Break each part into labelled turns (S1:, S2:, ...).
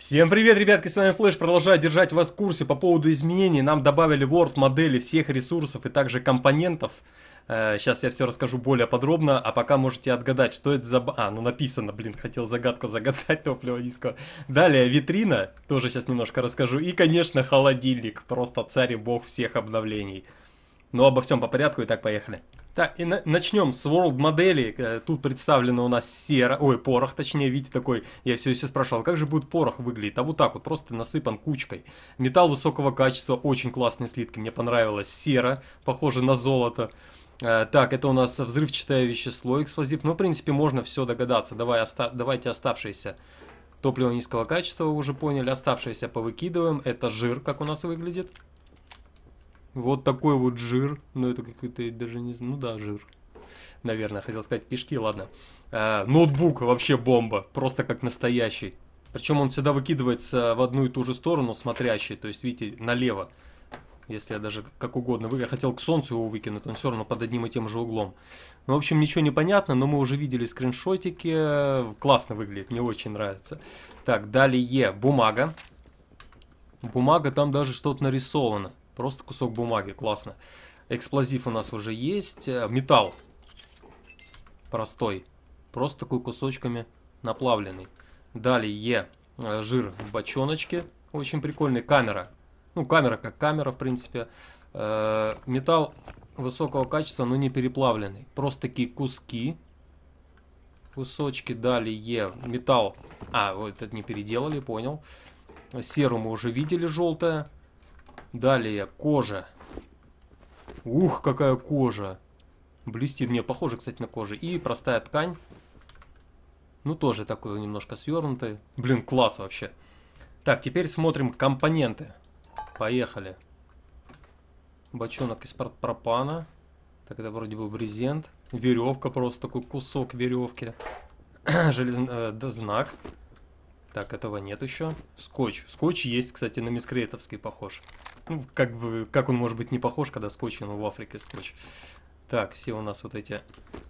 S1: Всем привет, ребятки, с вами Флэш, продолжаю держать вас в курсе по поводу изменений. Нам добавили Word модели всех ресурсов и также компонентов. Э, сейчас я все расскажу более подробно, а пока можете отгадать, что это за... А, ну написано, блин, хотел загадку загадать топливо низкого. Далее витрина, тоже сейчас немножко расскажу. И, конечно, холодильник, просто царь и бог всех обновлений. Но обо всем по порядку, и так поехали. Так, и на- начнем с World модели. Э, тут представлено у нас сера, ой, порох, точнее, видите, такой, я все еще спрашивал, как же будет порох выглядеть? А вот так вот, просто насыпан кучкой. Металл высокого качества, очень классные слитки, мне понравилось. Сера, похоже на золото. Э, так, это у нас взрывчатое вещество, эксплозив. Ну, в принципе, можно все догадаться. Давай, оста- давайте оставшиеся топливо низкого качества, вы уже поняли. Оставшиеся повыкидываем. Это жир, как у нас выглядит. Вот такой вот жир. Ну, это какой-то даже не знаю. Ну да, жир. Наверное, хотел сказать кишки, ладно. Э, ноутбук вообще бомба. Просто как настоящий. Причем он всегда выкидывается в одну и ту же сторону, смотрящий. То есть, видите, налево. Если я даже как угодно. Я хотел к солнцу его выкинуть, он все равно под одним и тем же углом. Ну, в общем, ничего не понятно, но мы уже видели скриншотики. Классно выглядит, мне очень нравится. Так, далее бумага. Бумага, там даже что-то нарисовано. Просто кусок бумаги, классно. Эксплозив у нас уже есть. Э, металл. Простой. Просто такой кусочками наплавленный. Далее. Э, жир в бочоночке. Очень прикольный. Камера. Ну, камера как камера, в принципе. Э, металл высокого качества, но не переплавленный. Просто такие куски. Кусочки. Далее. Металл. А, вот этот не переделали, понял. Серу мы уже видели, желтая. Далее, кожа. Ух, какая кожа. Блестит мне, похоже, кстати, на кожу. И простая ткань. Ну, тоже такой немножко свернутый. Блин, класс вообще. Так, теперь смотрим компоненты. Поехали. Бочонок из пропана. Так, это вроде бы брезент. Веревка просто, такой кусок веревки. Железный Э, да, знак. Так, этого нет еще. Скотч. Скотч есть, кстати, на мискрейтовский похож. Ну, как бы, как он может быть не похож, когда скотч, но в Африке скотч. Так, все у нас вот эти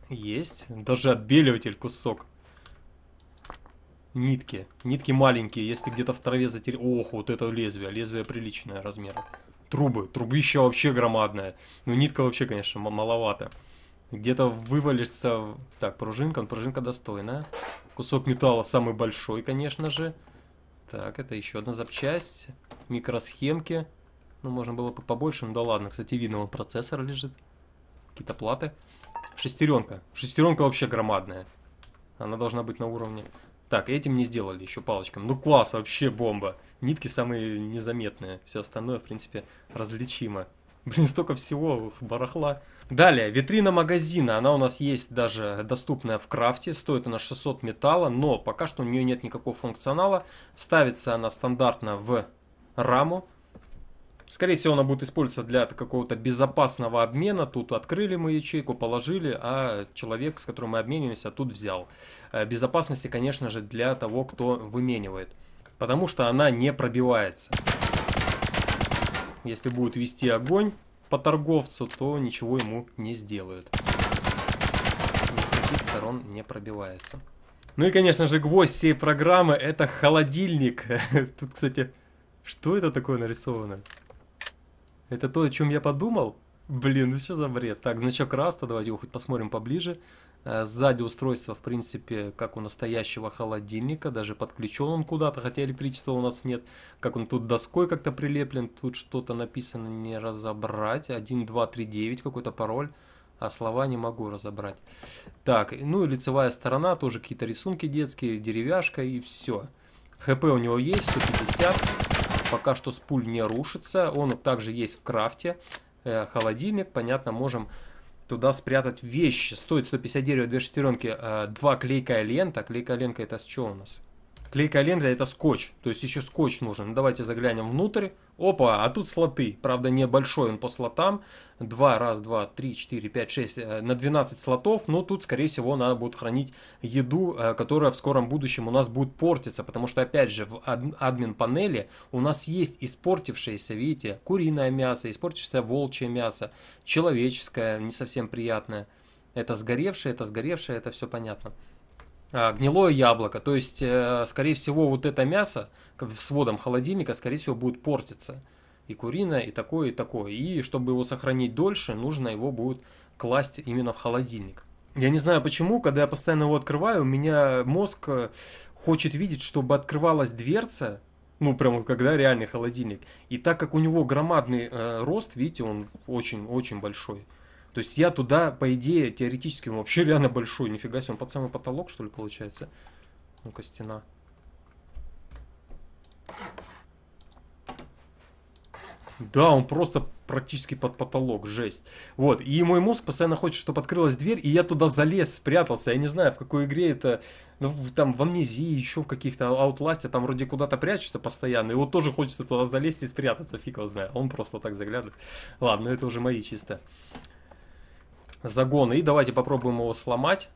S1: есть. Даже отбеливатель кусок. Нитки. Нитки маленькие, если где-то в траве затер... Ох, вот это лезвие. Лезвие приличное размера. Трубы. трубище вообще громадное. Ну, нитка вообще, конечно, маловато. Где-то вывалишься... Так, пружинка. Пружинка достойная. Кусок металла самый большой, конечно же. Так, это еще одна запчасть. Микросхемки. Ну, можно было бы побольше, но ну да ладно. Кстати, видно, вон процессор лежит. Какие-то платы. Шестеренка. Шестеренка вообще громадная. Она должна быть на уровне... Так, этим не сделали еще палочками. Ну класс, вообще бомба. Нитки самые незаметные. Все остальное, в принципе, различимо. Блин, столько всего барахла. Далее, витрина магазина. Она у нас есть даже доступная в крафте. Стоит она 600 металла, но пока что у нее нет никакого функционала. Ставится она стандартно в раму. Скорее всего, она будет использоваться для какого-то безопасного обмена. Тут открыли мы ячейку, положили, а человек, с которым мы обмениваемся, тут взял. Э, безопасности, конечно же, для того, кто выменивает. Потому что она не пробивается. Если будет вести огонь по торговцу, то ничего ему не сделают. Ни с каких сторон не пробивается. Ну и, конечно же, гвоздь всей программы – это холодильник. Тут, кстати, что это такое нарисовано? Это то, о чем я подумал? Блин, ну что за бред? Так, значок раста, давайте его хоть посмотрим поближе. Э, сзади устройство, в принципе, как у настоящего холодильника, даже подключен он куда-то, хотя электричества у нас нет. Как он тут доской как-то прилеплен, тут что-то написано не разобрать. 1, 2, 3, 9 какой-то пароль, а слова не могу разобрать. Так, ну и лицевая сторона, тоже какие-то рисунки детские, деревяшка и все. ХП у него есть, 150 пока что с пуль не рушится. Он также есть в крафте. Э, холодильник, понятно, можем туда спрятать вещи. Стоит 150 дерева, 2 шестеренки, э, 2 клейкая лента. Клейкая ленка это с чего у нас? Клей календаря это скотч, то есть еще скотч нужен. Ну, давайте заглянем внутрь. Опа, а тут слоты. Правда, небольшой он по слотам. 2, раз, 2, 3, 4, 5, 6, на 12 слотов. Но тут, скорее всего, надо будет хранить еду, э, которая в скором будущем у нас будет портиться. Потому что, опять же, в админ панели у нас есть испортившееся, видите, куриное мясо, испортившееся волчье мясо, человеческое, не совсем приятное. Это сгоревшее, это сгоревшее, это все понятно. А, гнилое яблоко. То есть, э, скорее всего, вот это мясо с водом холодильника, скорее всего, будет портиться. И куриное, и такое, и такое. И чтобы его сохранить дольше, нужно его будет класть именно в холодильник. Я не знаю почему, когда я постоянно его открываю, у меня мозг э, хочет видеть, чтобы открывалась дверца, ну прям вот когда реальный холодильник. И так как у него громадный э, рост, видите, он очень-очень большой, то есть я туда, по идее, теоретически, ну, вообще реально большой. Нифига себе, он под самый потолок, что ли, получается? Ну-ка, стена. Да, он просто практически под потолок, жесть. Вот, и мой мозг постоянно хочет, чтобы открылась дверь, и я туда залез, спрятался. Я не знаю, в какой игре это, ну, там, в Амнезии, еще в каких-то Outlast, там вроде куда-то прячется постоянно, и вот тоже хочется туда залезть и спрятаться, фиг его знает. Он просто так заглядывает. Ладно, ну, это уже мои чисто загон. И давайте попробуем его сломать.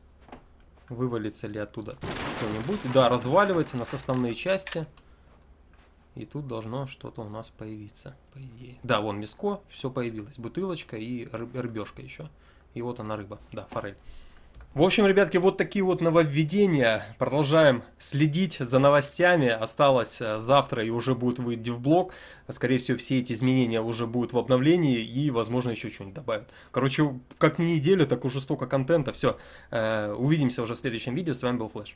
S1: Вывалится ли оттуда что-нибудь. Да, разваливается у нас основные части. И тут должно что-то у нас появиться, по идее. Да, вон миско, все появилось. Бутылочка и рыбешка еще. И вот она рыба, да, форель. В общем, ребятки, вот такие вот нововведения. Продолжаем следить за новостями. Осталось э, завтра и уже будет выйти в блог. Скорее всего, все эти изменения уже будут в обновлении и, возможно, еще что-нибудь добавят. Короче, как не неделя, так уже столько контента. Все, э, увидимся уже в следующем видео. С вами был Флэш.